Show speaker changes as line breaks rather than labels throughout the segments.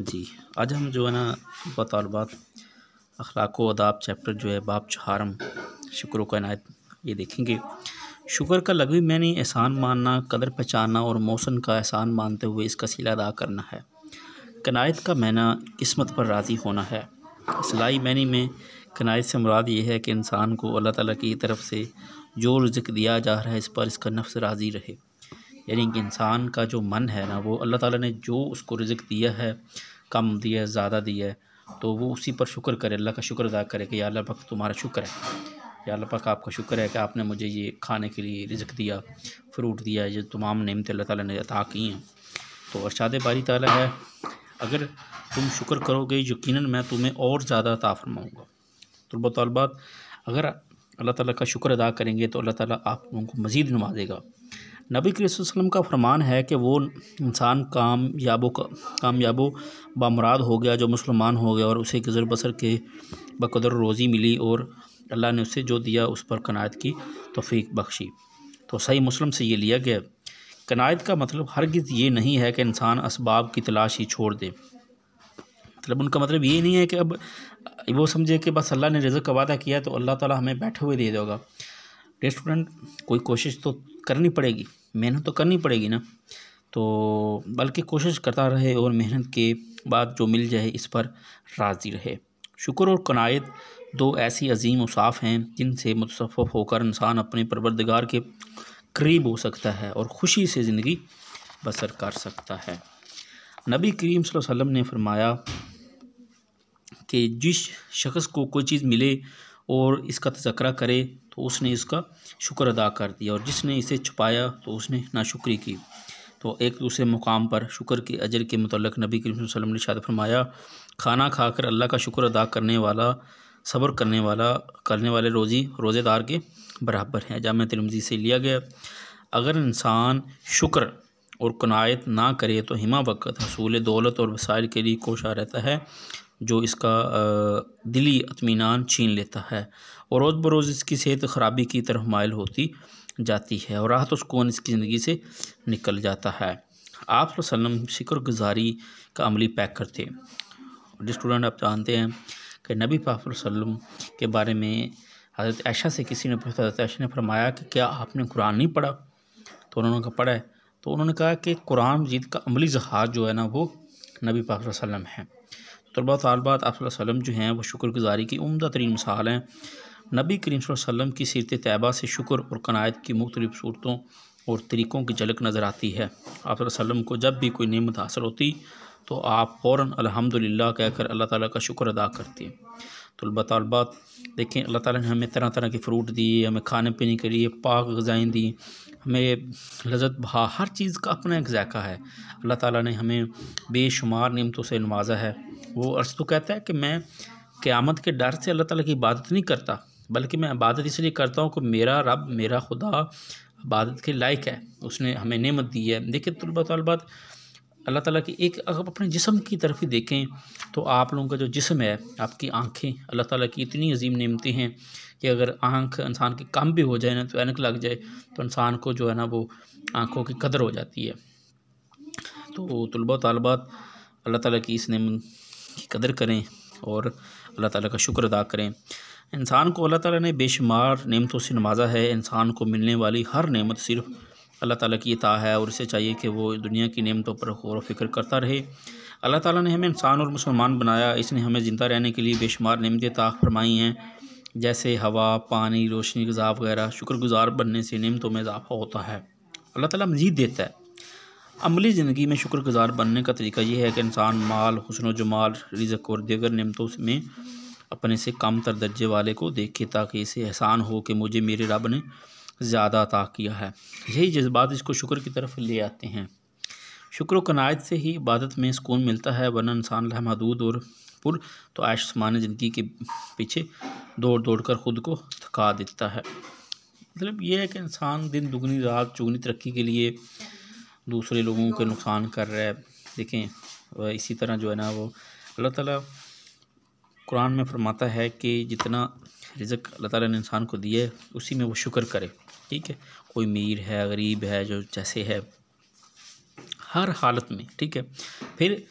जी आज हम जो है ना बतौर बात अखलाक अदाब चैप्टर जो है बाप चहारम शुक्र का इनायत ये देखेंगे शुक्र का लगवी मैंने एहसान मानना कदर पहचानना और मौसम का एहसान मानते हुए इसका सिला अदा करना है कनायत का मैना किस्मत पर राज़ी होना है सिलाई मैनी में कनायत से मुराद ये है कि इंसान को अल्लाह ताला की तरफ से जो रिज़क दिया जा रहा है इस पर इसका नफ्स राज़ी रहे यानी कि इंसान का जो मन है ना वो अल्लाह ताला ने जो उसको रिजक दिया है कम दिया है ज़्यादा दिया है तो वो उसी पर शुक्र करे अल्लाह का शुक्र अदा करे कि या अल्लाह पाक तुम्हारा शुक्र है या अल्लाह पाक आपका शुक्र है कि आपने मुझे ये खाने के लिए रिजक दिया फ्रूट दिया ये तमाम नेमतें अल्लाह ताला ने अता की हैं तो अरशाद बारी ताला है अगर तुम शुक्र करोगे यकीनन मैं तुम्हें और ज़्यादा अता फरमाऊँगा तलबा तलबात अगर अल्लाह ताला का शुक्र अदा करेंगे तो अल्लाह ताला आप लोगों को मज़ीद नवाजेगा नबी वसल्लम का फरमान है कि वो इंसान काम याबो का, कामयाबो बामराद हो गया जो मुसलमान हो गया और उसे गज़र बसर के बकदर रोज़ी मिली और अल्लाह ने उसे जो दिया उस पर कनायत की तोफ़ीक बख्शी तो सही मुस्लिम से ये लिया गया कनायत का मतलब हरगिज़ ये नहीं है कि इंसान इसबाब की तलाश ही छोड़ दे मतलब उनका मतलब ये नहीं है कि अब वो समझे कि बस अल्लाह ने रिज़ का वादा किया तो अल्लाह ताला हमें बैठे हुए दे देगा स्टूडेंट कोई कोशिश तो करनी पड़ेगी मेहनत तो करनी पड़ेगी ना तो बल्कि कोशिश करता रहे और मेहनत के बाद जो मिल जाए इस पर राज़ी रहे शुक्र और कनायत दो ऐसी अजीम उसाफ हैं जिनसे मुतसफ़ होकर इंसान अपने परवरदगार के करीब हो सकता है और ख़ुशी से ज़िंदगी बसर कर सकता है नबी करीम वसल्लम ने फरमाया कि जिस शख्स को कोई चीज़ मिले और इसका तस्करा करे तो उसने इसका शुक्र अदा कर दिया और जिसने इसे छुपाया तो उसने नाशुक्री की तो एक दूसरे मुकाम पर शुक्र के अजर के मतलब नबी करीम वसल्लम ने फरमाया खाना खाकर अल्लाह का शुक्र अदा करने वाला सब्र करने वाला करने वाले रोज़ी रोज़ेदार के बराबर हैं जाम तिरमजी से लिया गया अगर इंसान शुक्र और कनायत ना करे तो हिमा वक़्त हसूल दौलत और वसाइल के लिए कोशा रहता है जो इसका दिली अतमीनान छीन लेता है और रोज़ बरोज़ इसकी सेहत ख़राबी की तरफ मायल होती जाती है और राहत सुकून इसकी ज़िंदगी से निकल जाता है आप वसलम शिक्र गुजारी का अमली पैक करते हैं स्टूडेंट आप जानते हैं कि नबी पाक के बारे में हज़रत ऐशा से किसी ने पूछा हज़रत ऐशा ने फरमाया कि क्या आपने कुरान नहीं पढ़ा तो उन्होंने कहा पढ़ा है तो उन्होंने कहा कि कुरान जीत का अमली जहाज जो है ना वो नबी पाक है तलबा तलबात आप जो हैं वो शुक्रगुजारी की उमदा तरीन मिसाल हैं नबी करीम वसम की सीरत तयबा से शुक्र और कनायत की मुख्तलिफ़ सूरतों और तरीक़ों की झलक नज़र आती है आप को जब भी कोई नियमत हासिल होती तो आप फ़ौर अलहमदिल्ला कहकर अल्लाह ताली का शुक्र अदा करती तलबा तलबात देखें अल्लाह ताली ने हमें तरह तरह के फ्रूट दिए हमें खाने पीने के लिए पाक गज़ाएँ दी हमें लजत भा हर चीज़ का अपना एक जायका है अल्लाह ताली ने हमें बेशुमार नियमतों से नवाजा है वो अर्श तो कहता है कि मैं क़्यामत के डर से अल्लाह ताला की इबादत नहीं करता बल्कि मैं इबादत इसलिए करता हूँ कि मेरा रब मेरा खुदा इबादत के लायक है उसने हमें नेमत दी है देखिए तलबा तलबात अल्लाह ताला की एक अगर अपने जिसम की तरफ ही देखें तो आप लोगों का जो जिसम है आपकी आँखें अल्लाह ताला की इतनी अजीम नियमती हैं कि अगर आँख इंसान की कम भी हो जाए ना तो ऐनक लग जाए तो इंसान को जो है ना वो आँखों की कदर हो जाती है तो तलबा तलबात अल्लाह ताला की इस नियम की कदर करें और अल्लाह ताला का शुक्र अदा करें इंसान को अल्लाह ताला ने बेशुमार नेमतों से नवाजा है इंसान को मिलने वाली हर नेमत सिर्फ अल्लाह ताला की ता है और इसे चाहिए कि वो दुनिया की नेमतों पर गौर फिक्र करता रहे अल्लाह ताला ने हमें इंसान और मुसलमान बनाया इसने हमें ज़िंदा रहने के लिए बेशुमार नियमतें ताक फरमाई हैं जैसे हवा पानी रोशनी गज़ा वगैरह शुक्रगुजार बनने से नेमतों में इजाफा होता है अल्लाह ताला मज़ीद देता है अमली ज़िंदगी में शुक्रगुजार बनने का तरीका यह है कि इंसान माल हसन जमाल रिजक और दिगर नमतों में अपने से कम तर दर्जे वाले को देखे ताकि इसे एहसान हो कि मुझे मेरे रब ने ज़्यादा अता किया है यही जज्बात इसको शुक्र की तरफ ले आते हैं शुक्र कनायत से ही इबादत में सुकून मिलता है वरना इंसान लहमहदूद और पुर तो आयुष्मान ज़िंदगी के पीछे दौड़ दौड़ कर ख़ुद को थका देता है मतलब यह है कि इंसान दिन दुगनी रात चुगनी तरक्की के लिए दूसरे लोगों के हाँ। नुकसान कर रहा है देखें इसी तरह जो है ना वो अल्लाह ताला कुरान में फरमाता है कि जितना रिजक अल्लाह ताला ने इंसान को दिया है उसी में वो शुक्र करे ठीक है कोई मीर है गरीब है जो जैसे है हर हालत में ठीक है फिर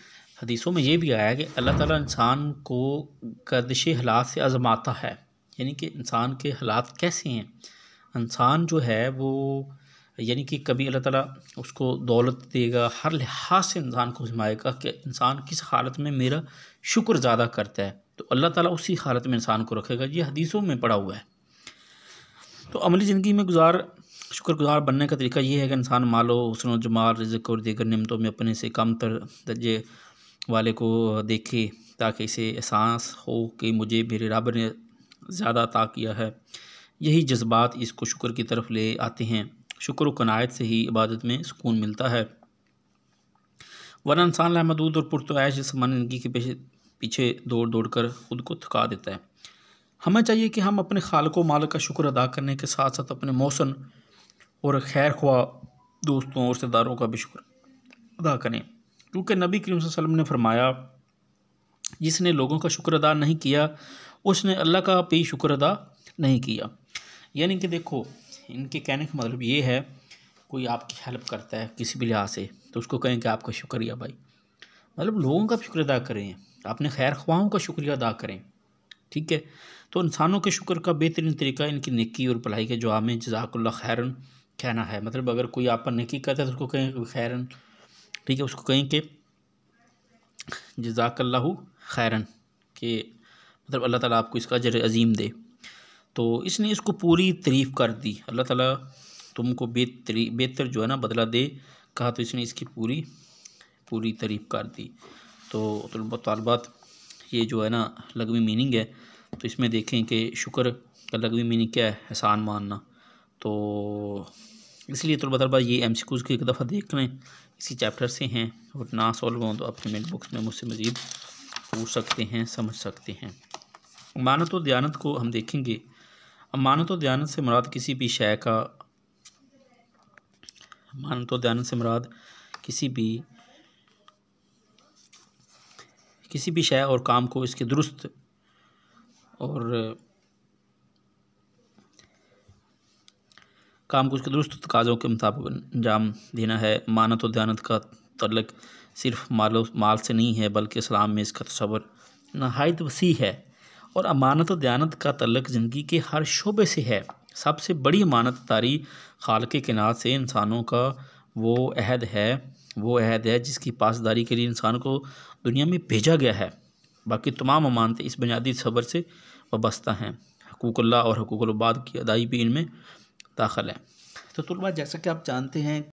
हदीसों में ये भी आया कि अल्लाह ताला इंसान को गर्दिश हालात से आजमाता है यानी कि इंसान के हालात कैसे हैं इंसान जो है वो यानी कि कभी अल्लाह ताला उसको दौलत देगा हर लिहाज से इंसान को आजमाएगा कि इंसान किस हालत में मेरा शुक्र ज़्यादा करता है तो अल्लाह ताला उसी हालत में इंसान को रखेगा ये हदीसों में पड़ा हुआ है तो अमली ज़िंदगी में गुजार शुक्रगुजार बनने का तरीका ये है कि इंसान मालो उसनों जमाल रिजक और दीगर नमतों में अपने से कम तर दर्जे वाले को देखे ताकि इसे एहसास हो कि मुझे मेरे रब ने ज़्यादा अता किया है यही जज्बात इसको शुक्र की तरफ ले आते हैं शुक्र व कनायत से ही इबादत में सुकून मिलता है वरना इंसान लहमदूद और पुरतैश जिसमान जिंदगी के पीछे पीछे दौड़ दौड़ कर ख़ुद को थका देता है हमें चाहिए कि हम अपने खालक मालक का शुक्र अदा करने के साथ साथ अपने मौसम और खैर ख्वा दोस्तों और रिश्तेदारों का भी शुक्र अदा करें क्योंकि नबी करीम वसल्लम ने फरमाया जिसने लोगों का शुक्र अदा नहीं किया उसने अल्लाह का भी शुक्र अदा नहीं किया यानी कि देखो इनके कहने का मतलब ये है कोई आपकी हेल्प करता है किसी भी लिहाज से तो उसको कहें कि आपका शुक्रिया भाई मतलब लोगों का शुक्र अदा करें अपने खैर ख्वाहों का शुक्रिया अदा करें ठीक है तो इंसानों के शुक्र का बेहतरीन तरीका इनकी निक्की और भलाई के जवाब में जजाकल्ला खैरन कहना है मतलब अगर कोई आप पर निकी कहता है तो उसको कहें खैरन ठीक है उसको कहें कि जजाकल्ला खैरन के मतलब अल्लाह ताला आपको इसका जर अजीम दे तो इसने इसको पूरी तरीफ कर दी अल्लाह ताला तुमको बेहतरी बेहतर जो है ना बदला दे कहा तो इसने इसकी पूरी पूरी तारीफ़ कर दी तो तलबात ये जो है ना लगवी मीनिंग है तो इसमें देखें कि शुक्र का लगवी मीनिंग क्या है एहसान मानना तो इसलिए तलबा ये एम सी क्यूज़ एक दफ़ा देख लें इसी चैप्टर से हैं और ना सॉल्व हों तो अपने मेट बुक्स में मुझसे मज़ीद पूछ सकते हैं समझ सकते हैं मानत और दयानत को हम देखेंगे तो दयानत से मुराद किसी भी शय का मानत तो दयानत से मुराद किसी भी किसी भी शय और काम को इसके दुरुस्त और काम को उसके दुरुस्त तकाज़ों के मुताबिक अंजाम देना है मानत तो और दयानत का तलक सिर्फ मालो माल से नहीं है बल्कि इस्लाम में इसका तस्वर नहायत वसी है और अमानत दयानत का तलक ज़िंदगी के हर शोबे से है सबसे बड़ी अमानत तारी खाल के किनार से इंसानों का वो अहद है वो अहद है जिसकी पासदारी के लिए इंसान को दुनिया में भेजा गया है बाकी तमाम अमानतें इस बुनियादी सबर से वाबस्ता हैं हकूकल्ला और हकूकलबाद की अदाई भी इनमें दाखिल है तो तलबा जैसा कि आप जानते हैं